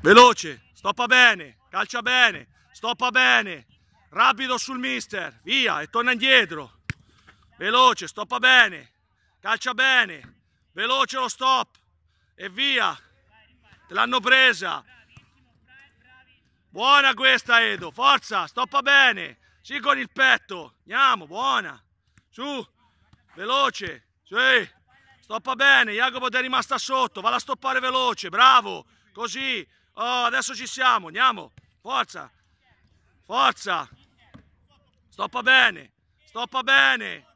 Veloce, stoppa bene, calcia bene, stoppa bene. Rapido sul mister, via e torna indietro. Veloce, stoppa bene, calcia bene. Veloce lo stop e via. Te l'hanno presa. Buona questa Edo, forza, stoppa bene. Sì con il petto, andiamo, buona. Su, veloce, sì. Stoppa bene, Jacopo ti è rimasta sotto, va a stoppare veloce, bravo. Così, Oh, adesso ci siamo, andiamo. Forza. Forza. Stoppa bene. Stoppa bene.